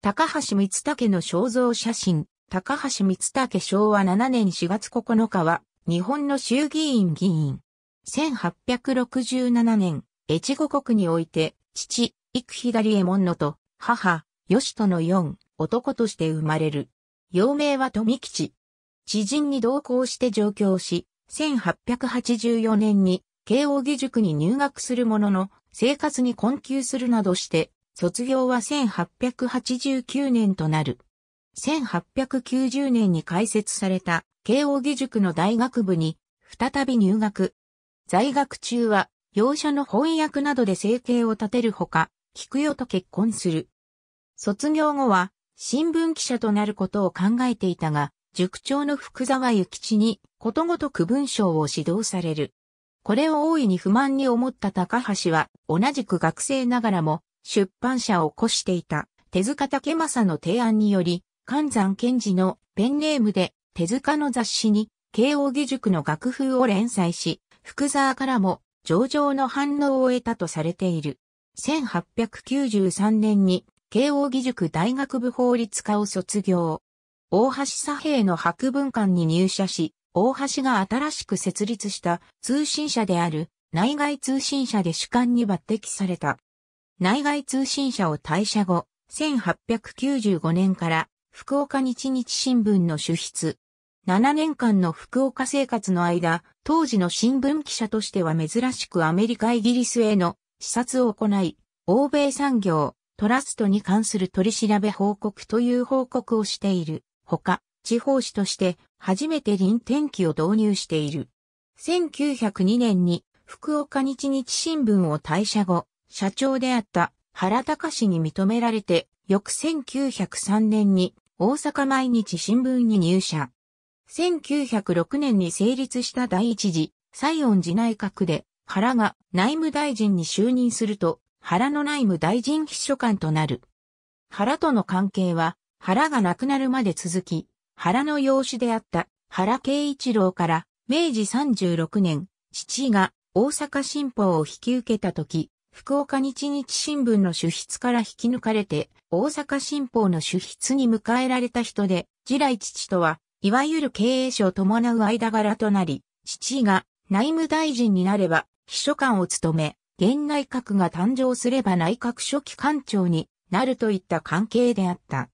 高橋光武の肖像写真、高橋光武昭和7年4月9日は、日本の衆議院議員。1867年、越後国において、父、幾左衛門のと、母、吉との四、男として生まれる。幼名は富吉。知人に同行して上京し、1884年に、慶応義塾に入学するものの、生活に困窮するなどして、卒業は1889年となる。1890年に開設された慶應義塾の大学部に再び入学。在学中は洋書の翻訳などで生計を立てるほか、菊代と結婚する。卒業後は新聞記者となることを考えていたが、塾長の福沢諭吉にことごとく文章を指導される。これを大いに不満に思った高橋は同じく学生ながらも出版社を起していた手塚武正の提案により、関山賢治のペンネームで手塚の雑誌に慶応義塾の楽譜を連載し、福沢からも上々の反応を得たとされている。1893年に慶応義塾大学部法律科を卒業。大橋左平の博文館に入社し、大橋が新しく設立した通信社である内外通信社で主観に抜擢された。内外通信社を退社後、1895年から福岡日日新聞の主筆。7年間の福岡生活の間、当時の新聞記者としては珍しくアメリカイギリスへの視察を行い、欧米産業、トラストに関する取り調べ報告という報告をしている。ほか、地方紙として初めて臨転機を導入している。1902年に福岡日日新聞を退社後、社長であった原隆に認められて、翌1903年に大阪毎日新聞に入社。1906年に成立した第一次西園寺内閣で原が内務大臣に就任すると原の内務大臣秘書官となる。原との関係は原が亡くなるまで続き、原の養子であった原慶一郎から明治36年、父が大阪新報を引き受けた時、福岡日日新聞の主筆から引き抜かれて、大阪新報の主筆に迎えられた人で、次来父とは、いわゆる経営者を伴う間柄となり、父が内務大臣になれば、秘書官を務め、現内閣が誕生すれば内閣書記官庁になるといった関係であった。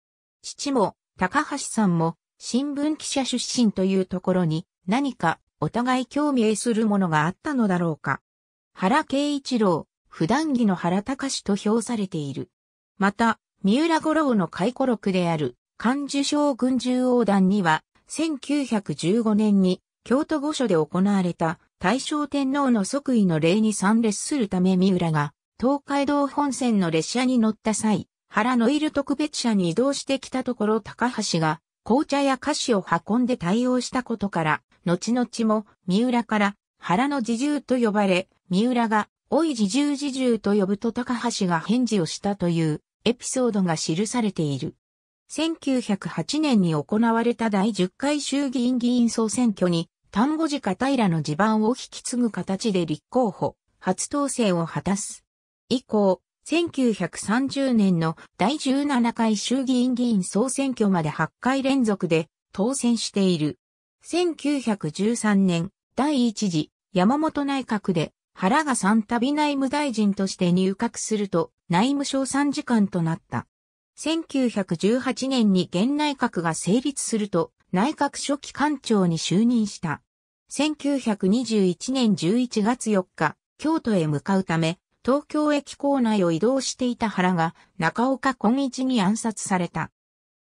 父も、高橋さんも、新聞記者出身というところに、何かお互い興味するものがあったのだろうか。原慶一郎、普段着の原隆と評されている。また、三浦五郎の回顧録である、漢受将軍獣横断には、1915年に京都御所で行われた大正天皇の即位の礼に参列するため三浦が東海道本線の列車に乗った際、原のいる特別車に移動してきたところ高橋が紅茶や菓子を運んで対応したことから、後々も三浦から原の自重と呼ばれ、三浦がおい自重自重と呼ぶと高橋が返事をしたというエピソードが記されている。1908年に行われた第10回衆議院議員総選挙に、丹後寺か平の地盤を引き継ぐ形で立候補、初当選を果たす。以降、1930年の第17回衆議院議員総選挙まで8回連続で当選している。1913年、第1次山本内閣で原賀三度内務大臣として入閣すると内務省参事官となった。1918年に現内閣が成立すると内閣初期官庁に就任した。1921年11月4日、京都へ向かうため、東京駅構内を移動していた原が中岡根一に暗殺された。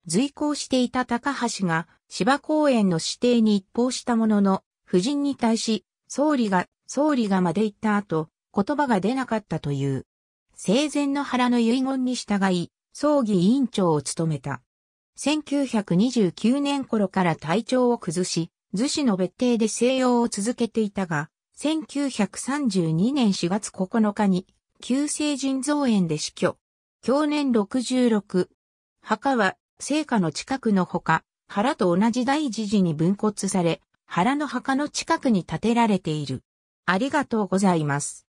随行していた高橋が芝公園の指定に一報したものの、夫人に対し、総理が総理がまで言った後、言葉が出なかったという。生前の原の遺言に従い、葬儀委員長を務めた。1929年頃から体調を崩し、図子の別邸で静養を続けていたが、1932年4月9日に、急性腎臓炎で死去。去年66。墓は、聖火の近くのほか、原と同じ第一次に分骨され、原の墓の近くに建てられている。ありがとうございます。